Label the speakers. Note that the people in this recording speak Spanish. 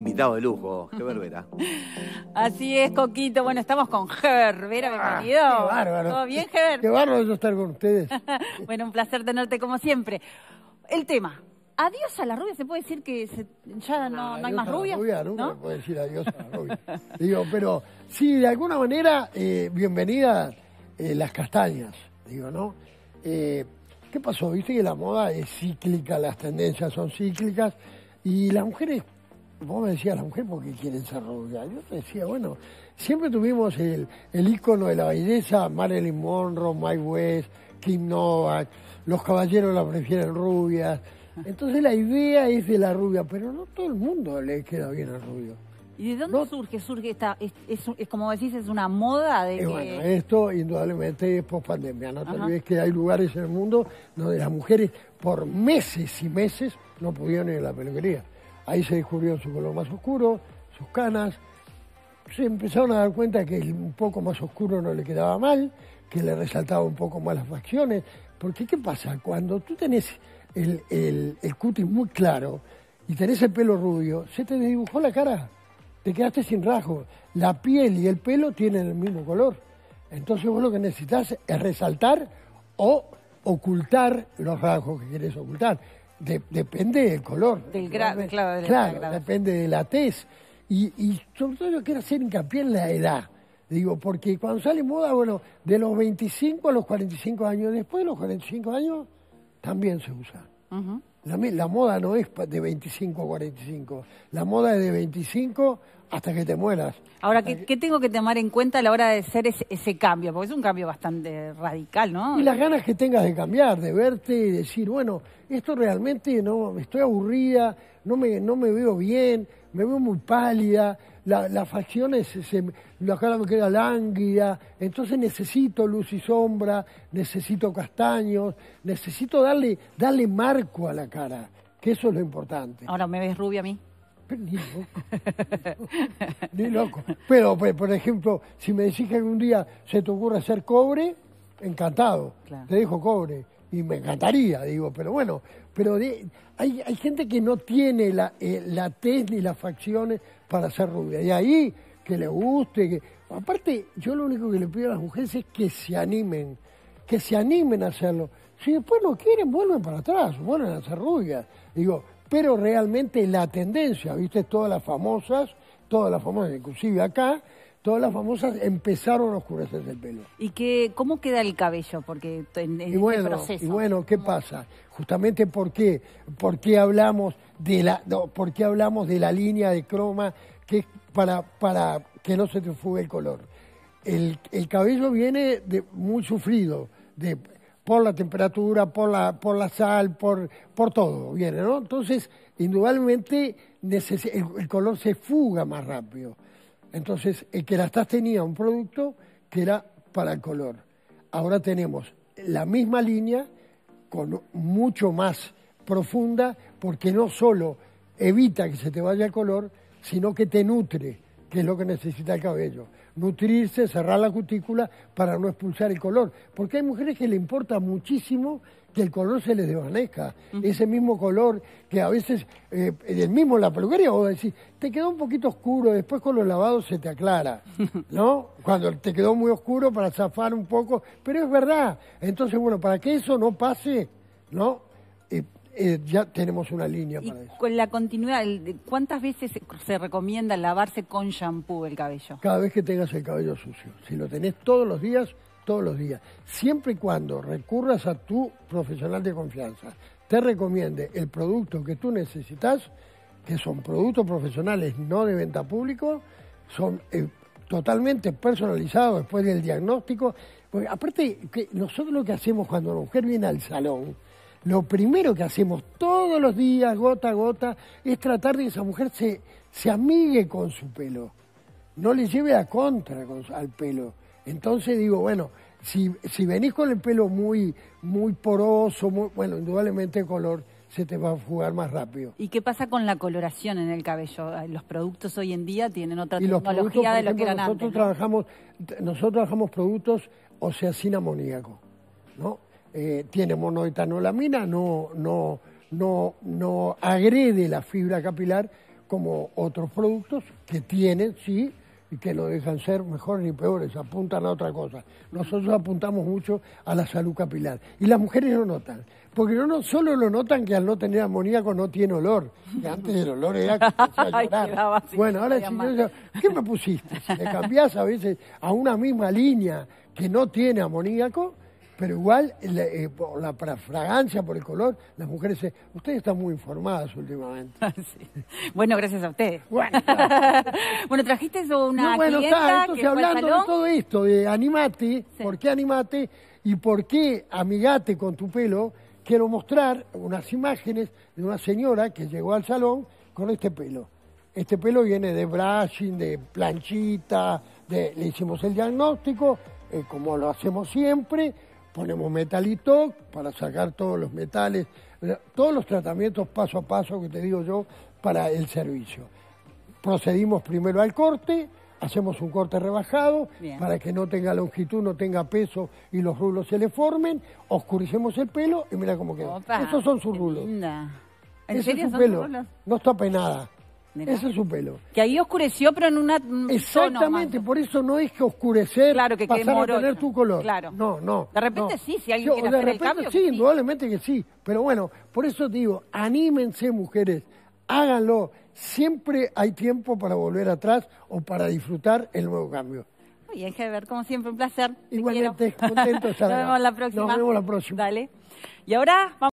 Speaker 1: Invitado de lujo, qué Vera. Así es, Coquito. Bueno, estamos con Heber Vera,
Speaker 2: bienvenido. Ah, qué bárbaro. ¿Todo bien, Heber? Qué bárbaro yo estar con ustedes.
Speaker 1: bueno, un placer tenerte como siempre. El tema, adiós a la rubia, ¿se puede decir que ya no, no hay más rubia? rubia ¿no?
Speaker 2: puede decir adiós a la rubia. Digo, pero sí, de alguna manera, eh, bienvenida eh, las castañas, digo, ¿no? Eh, ¿Qué pasó? Viste que la moda es cíclica, las tendencias son cíclicas y las mujeres vos me decías la mujer porque ser rubias. Yo te decía, bueno, siempre tuvimos el, el ícono de la belleza, Marilyn Monroe, Mike West, Kim Novak, los caballeros la prefieren rubias. Entonces la idea es de la rubia, pero no todo el mundo le queda bien al rubio.
Speaker 1: ¿Y de dónde surge? ¿Surge esta, es, como decís, es una moda de Bueno,
Speaker 2: esto indudablemente es post pandemia, no que hay lugares en el mundo donde las mujeres por meses y meses no pudieron ir a la peluquería. Ahí se descubrió su color más oscuro, sus canas. Se empezaron a dar cuenta que el un poco más oscuro no le quedaba mal, que le resaltaba un poco más las facciones. Porque, ¿qué pasa? Cuando tú tenés el, el, el cutis muy claro y tenés el pelo rubio, se te dibujó la cara, te quedaste sin rasgos. La piel y el pelo tienen el mismo color. Entonces vos lo que necesitas es resaltar o ocultar los rasgos que quieres ocultar depende del color. claro. depende de la tez. Y, sobre todo yo quiero hacer hincapié en la edad. Digo, porque cuando sale moda, bueno, de los 25 a los 45 años, después de los 45 años, también se usa la, moda no es de 25 a 45, la moda es de 25 hasta que te mueras.
Speaker 1: Ahora, ¿qué, que... tengo que tomar en cuenta a la hora de hacer ese, cambio? Porque es un cambio bastante radical, ¿no? Y las
Speaker 2: ganas que tengas de cambiar, de verte y decir, bueno, esto realmente no, estoy aburrida, no me, no me veo bien, me veo muy pálida, la, las facciones, se, la cara me queda lánguida, entonces necesito luz y sombra, necesito castaños, necesito darle, darle marco a la cara, que eso es lo importante. Ahora, ¿me ves rubia a mí? Pero, ni loco. Pero, por ejemplo, si me decís que algún día se te ocurre hacer cobre, encantado. Te dejo cobre y me encantaría, digo, pero bueno, pero hay, hay, gente que no tiene eh, la, tez ni las facciones para ser rubia. Y ahí que le guste. Que... Aparte, yo lo único que le pido a las mujeres es que se animen, que se animen a hacerlo. Si después no quieren, vuelven para atrás, vuelven a ser rubias. Digo, pero realmente la tendencia, viste, todas las famosas, todas las famosas, inclusive acá, todas las famosas empezaron a oscurecerse el pelo.
Speaker 1: ¿Y qué, cómo queda el cabello? Porque en, y bueno, este proceso... Y
Speaker 2: bueno, ¿qué mm. pasa? Justamente porque, porque hablamos de la, porque hablamos de la línea de croma que para, para que no se te fugue el color. El, el cabello viene muy sufrido, de, por la temperatura, por la, por la sal, por, todo viene, ¿no? Entonces, indudablemente el color se fuga más rápido. Entonces, el Kerastase tenía un producto que era para el color. Ahora tenemos la misma línea con mucho más profunda porque no solo evita que se te vaya el color, sino que te nutre que es lo que necesita el cabello. Nutrirse, cerrar la cutícula para no expulsar el color. Porque hay mujeres que le importa muchísimo que el color se les desvanezca. Ese mismo color que a veces, en eh, el mismo la peluquería, vos decís, te quedó un poquito oscuro, después con los lavados se te aclara, ¿no? Cuando te quedó muy oscuro para zafar un poco, pero es verdad. Entonces, bueno, para que eso no pase, ¿no? Eh, ya tenemos una línea para eso.
Speaker 1: Con la continuidad, ¿cuántas veces se recomienda lavarse con shampoo el cabello?
Speaker 2: Cada vez que tengas el cabello sucio. Si lo tenés todos los días, todos los días. Siempre y cuando recurras a tu profesional de confianza, te recomiende el producto que tú necesitas, que son productos profesionales no de venta público, son eh, totalmente personalizados después del diagnóstico. Porque aparte, nosotros lo que hacemos cuando la mujer viene al salón, lo primero que hacemos todos los días, gota a gota, es tratar de que esa mujer se, amigue con su pelo, no le lleve a contra al pelo. Entonces digo, bueno, si, venís con el pelo muy, muy poroso, muy, bueno, indudablemente el color se te va a jugar más rápido.
Speaker 1: ¿Y qué pasa con la coloración en el cabello? Ah, los productos hoy en día tienen otra tecnología de lo que eran nosotros antes, Trabajamos,
Speaker 2: nosotros trabajamos productos o sea, sin amoníaco, ¿no? Eh, tiene monoetanolamina no, no, no, no agrede la fibra capilar como otros productos que tienen, sí, y que lo dejan ser mejores ni peores, apuntan a otra cosa. Nosotros apuntamos mucho a la salud capilar. Y las mujeres lo notan, porque no, solo lo notan que al no tener amoníaco no tiene olor, antes el olor era bueno, ahora sí, ¿qué me pusiste? Si le cambiás a veces a una misma línea que no tiene amoníaco, pero igual, eh, por la fragancia, por el color, las mujeres Ustedes están muy informadas últimamente. Bueno, gracias a ustedes. Bueno,
Speaker 1: bueno trajiste
Speaker 2: una clienta está, entonces hablando de todo esto, de animate, ¿por qué animate? Y por qué amigate con tu pelo, quiero mostrar unas imágenes de una señora que llegó al salón con este pelo. Este pelo viene de brushing, de planchita, le hicimos el diagnóstico, eh, como lo hacemos siempre, ponemos metalito para sacar todos los metales, eh, todos los tratamientos paso a paso que te digo yo para el servicio. Procedimos primero al corte, hacemos un corte rebajado para que no tenga longitud, no tenga peso y los rulos se le formen, oscurecemos el pelo y mira cómo queda. Estos Esos son sus rulos. son Rulos? No está penada. Ese es su pelo. Que ahí oscureció, pero en una. Exactamente, por eso no es que oscurecer claro, que pasar a tener tu color. Claro. No, no. De repente sí, si alguien quiere hacer repente, el cambio. Sí, indudablemente que sí. Pero bueno, por eso te digo, anímense, mujeres, háganlo. Siempre hay tiempo para volver atrás o para disfrutar el nuevo cambio.
Speaker 1: Muy bien, Heber, como siempre, un placer. Igualmente, contento Nos vemos la próxima. Nos vemos la próxima. Dale. Y ahora vamos.